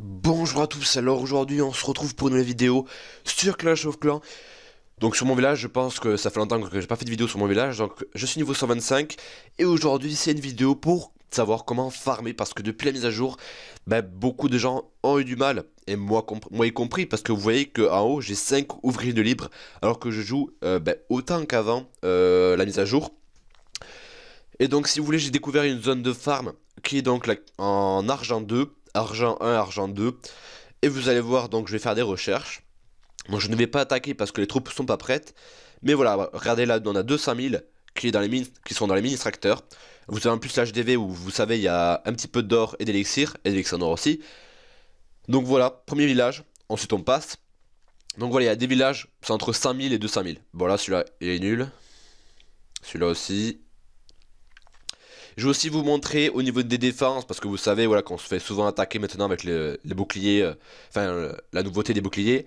Bonjour à tous, alors aujourd'hui on se retrouve pour une nouvelle vidéo sur Clash of Clans Donc sur mon village, je pense que ça fait longtemps que j'ai pas fait de vidéo sur mon village Donc je suis niveau 125 et aujourd'hui c'est une vidéo pour savoir comment farmer Parce que depuis la mise à jour, ben, beaucoup de gens ont eu du mal et moi, moi y compris Parce que vous voyez qu'en haut j'ai 5 ouvriers de libre alors que je joue euh, ben, autant qu'avant euh, la mise à jour et donc si vous voulez j'ai découvert une zone de farm qui est donc en argent 2 argent 1, argent 2. Et vous allez voir, donc je vais faire des recherches. Donc je ne vais pas attaquer parce que les troupes sont pas prêtes. Mais voilà, regardez là, on a 200 000 qui, dans les qui sont dans les mini tracteurs Vous avez en plus l'HDV où vous savez, il y a un petit peu d'or et d'élixir, et d'élixir d'or aussi. Donc voilà, premier village. Ensuite on passe. Donc voilà, il y a des villages, c'est entre 5000 et 200 000. Voilà, là celui-là, il est nul. Celui-là aussi. Je vais aussi vous montrer au niveau des défenses, parce que vous savez voilà, qu'on se fait souvent attaquer maintenant avec les, boucliers, euh, enfin euh, la nouveauté des boucliers.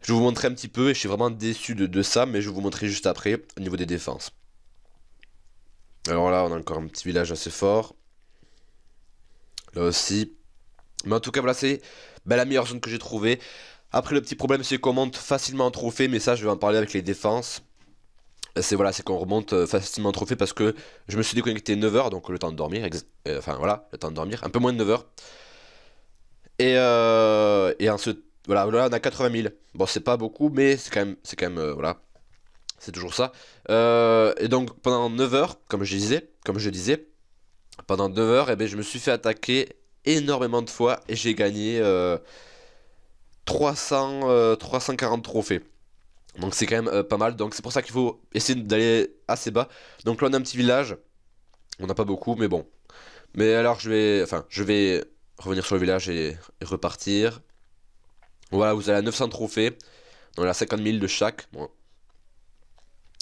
Je vais vous montrer un petit peu, et je suis vraiment déçu de, ça, mais je vais vous montrer juste après au niveau des défenses. Alors là, on a encore un petit village assez fort. Là aussi. Mais en tout cas, voilà, c'est ben, la meilleure zone que j'ai trouvée. Après, le petit problème, c'est qu'on monte facilement en trophée, mais ça, je vais en parler avec les défenses c'est voilà, qu'on remonte euh, facilement trop trophée parce que je me suis déconnecté 9h, donc le temps de dormir, euh, enfin voilà, le temps de dormir, un peu moins de 9h. Et, euh, et en voilà, là on a 80 000. Bon, c'est pas beaucoup, mais c'est quand même, c'est quand même, euh, voilà, c'est toujours ça. et donc pendant 9h, comme je disais, comme je disais, pendant 9h, eh ben, je me suis fait attaquer énormément de fois et j'ai gagné 300, 340 trophées. Donc c'est quand même euh, pas mal. Donc c'est pour ça qu'il faut essayer d'aller assez bas. Donc là on a un petit village. On n'a pas beaucoup, mais bon. Mais alors je vais, enfin je vais revenir sur le village et, repartir. Voilà, vous avez 900 trophées. Donc la 50 000 de chaque. Bon.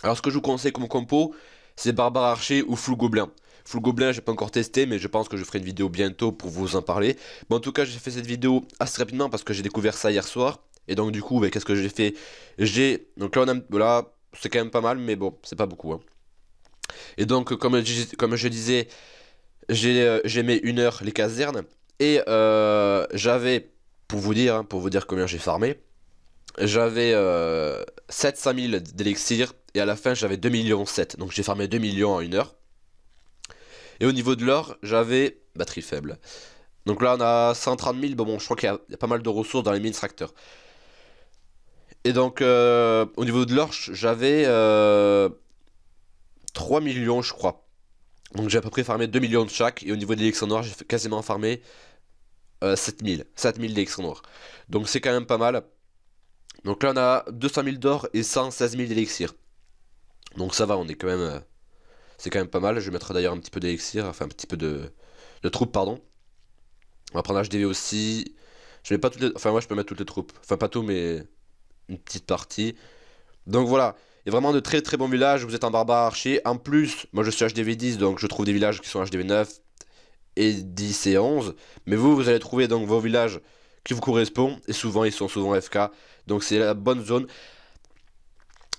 Alors ce que je vous conseille comme compo, c'est Barbare Archer ou Full Goblin. Full j'ai pas encore testé, mais je pense que je ferai une vidéo bientôt pour vous en parler. Mais en tout cas, j'ai fait cette vidéo assez rapidement parce que j'ai découvert ça hier soir. Et donc du coup, ben, qu'est-ce que j'ai fait J'ai... Donc là, a... là c'est quand même pas mal, mais bon, c'est pas beaucoup. Hein. Et donc, comme je, comme je disais, euh, j'ai mis une heure les casernes. Et euh, j'avais, pour vous dire, hein, pour vous dire combien j'ai farmé, j'avais 700 euh, 000 d'élixir. Et à la fin, j'avais 2 millions 7. Donc j'ai farmé 2 millions en une heure. Et au niveau de l'or, j'avais batterie faible. Donc là, on a 130 000. Bon, bon je crois qu'il y, y, a pas mal de ressources dans les mines tracteurs. Et donc, euh, au niveau de l'orche, j'avais 3 euh, millions, je crois. Donc j'ai à peu près farmé 2 millions de chaque. Et au niveau de l'élection noire, j'ai quasiment farmé 7000. 7000 d'élixir noir. Donc c'est quand même pas mal. Donc là, on a 200 000 d'or et 116 000 d'élixir. Donc ça va, on est quand même... Euh, c'est quand même pas mal. Je vais mettre d'ailleurs un petit peu d'élixir. Enfin, un petit peu de, de troupes, pardon. On va prendre HDV aussi. Je mets pas toutes Enfin, moi, je peux mettre toutes les troupes. Enfin, pas tout, mais petite partie. Donc voilà, il vraiment de très très bons villages, vous êtes en barbare archer. En plus, moi je suis HDV 10, donc je trouve des villages qui sont HDV 9 et 10 et 11. Mais vous, vous allez trouver donc vos villages qui vous correspondent, et souvent ils sont souvent FK. Donc c'est la bonne zone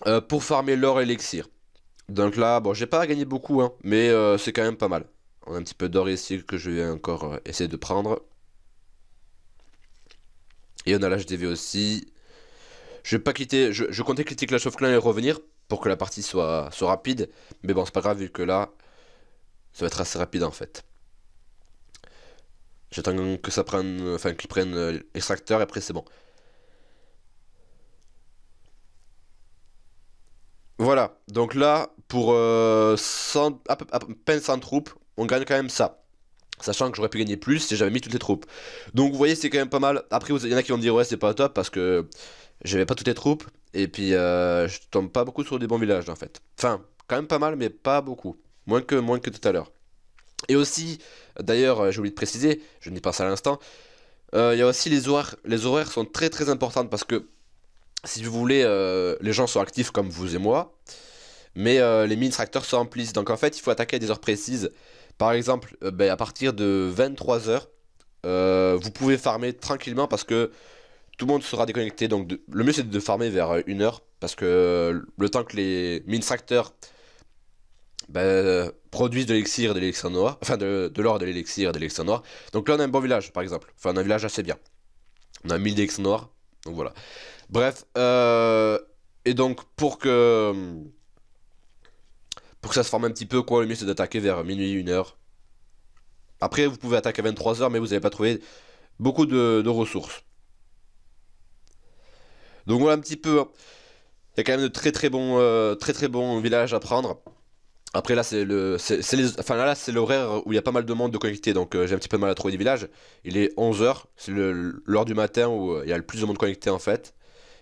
euh, pour farmer l'or et l'élixir. Donc là, bon, j'ai pas gagné beaucoup, hein, mais euh, c'est quand même pas mal. On a un petit peu d'or ici que je vais encore euh, essayer de prendre. Et on a l'HDV aussi. Je vais pas quitter, je, comptais quitter Clash of Clans et revenir pour que la partie soit, soit rapide. Mais bon, c'est pas grave vu que là, ça va être assez rapide en fait. J'attends que ça prenne, enfin qu'ils prennent l'extracteur euh, et après c'est bon. Voilà, donc là, pour euh, 100, à, peine 100 troupes, on gagne quand même ça. Sachant que j'aurais pu gagner plus si j'avais mis toutes les troupes. Donc vous voyez, c'est quand même pas mal. Après, il y en a qui vont dire, ouais, c'est pas top parce que je vais pas toutes les troupes, et puis euh, je tombe pas beaucoup sur des bons villages en fait. Enfin, quand même pas mal, mais pas beaucoup. Moins que, moins que tout à l'heure. Et aussi, d'ailleurs, euh, j'ai oublié de préciser, je n'y dis pas à l'instant, euh, il y a aussi les horaires. Les horaires sont très très importantes parce que, si vous voulez, les gens sont actifs comme vous et moi, mais les mines tracteurs se remplissent. Donc en fait, il faut attaquer à des heures précises. Par exemple, ben, à partir de 23h, vous pouvez farmer tranquillement parce que tout le monde sera déconnecté. Donc le mieux c'est de farmer vers euh, une heure parce que euh, le temps que les mines tracteurs bah, produisent de l'élixir de noir, enfin de, de l'or de l'élixir et de l'élixir noir. Donc là on a un bon village par exemple, enfin un village assez bien. On a 1000 d'élixir noir, donc voilà. Bref, euh, et donc pour que pour ça se forme un petit peu quoi, le mieux c'est d'attaquer vers minuit, 1 heure. Après vous pouvez attaquer à 23h mais vous n'avez pas trouvé beaucoup de ressources. Donc voilà un petit peu. Hein. Il y a quand même de très très bons, euh, très, très bons villages à prendre. Après là c'est le c'est les... enfin là, c'est l'horaire où il y a pas mal de monde de connecté donc euh, j'ai un petit peu de mal à trouver des villages. Il est 11h, c'est l'heure du matin où euh, il y a le plus de monde connecté en fait.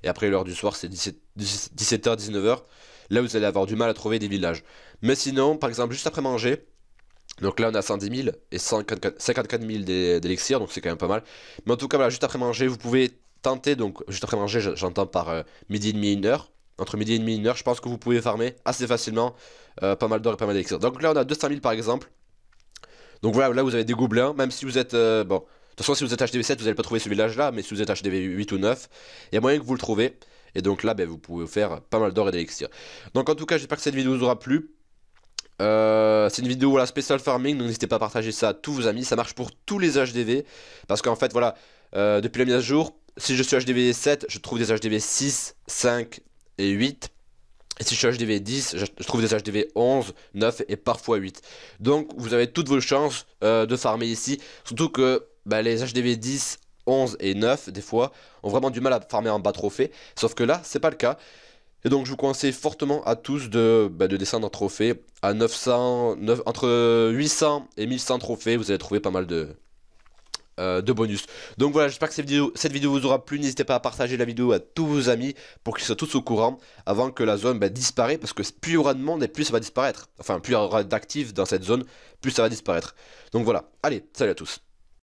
Et après l'heure du soir c'est 17, h 19h. Là vous allez avoir du mal à trouver des villages. Mais sinon par exemple juste après manger, donc là on a 110 000 et 54 000 d'élixirs, donc c'est quand même pas mal. Mais en tout cas, voilà, juste après manger, vous pouvez tenter, donc juste après manger, j'entends par euh, midi et demi, une heure. Entre midi et demi, une heure, je pense que vous pouvez farmer assez facilement euh, pas mal d'or et pas mal d'élixir. Donc là, on a 200 000 par exemple. Donc voilà, là vous avez des gobelins, même si vous êtes. Euh, bon, de toute façon, si vous êtes HDV 7, vous n'allez pas trouver ce village là, mais si vous êtes HDV 8 ou 9, il y a moyen que vous le trouvez Et donc là, ben, vous pouvez faire pas mal d'or et d'élixir. Donc en tout cas, j'espère que cette vidéo vous aura plu. c'est une vidéo voilà, spécial farming, donc n'hésitez pas à partager ça à tous vos amis. Ça marche pour tous les HDV, parce qu'en fait, voilà, depuis la mise à jour, si je suis HDV 7, je trouve des HDV 6, 5 et 8. Et si je suis HDV 10, je trouve des HDV 11, 9 et parfois 8. Donc vous avez toutes vos chances euh, de farmer ici. Surtout que bah, les HDV 10, 11 et 9, des fois, ont vraiment du mal à farmer en bas trophée. Sauf que là, c'est pas le cas. Et donc je vous conseille fortement à tous de, bah, descendre en trophée. À 900, entre 800 et 1100 trophées, vous allez trouver pas mal de, euh, de bonus. Donc voilà, j'espère que cette vidéo, vous aura plu. N'hésitez pas à partager la vidéo à tous vos amis pour qu'ils soient tous au courant avant que la zone disparaît ben, disparaisse. Parce que plus il y aura de monde et plus ça va disparaître. Enfin, plus il y aura d'actifs dans cette zone, plus ça va disparaître. Donc voilà, allez, salut à tous.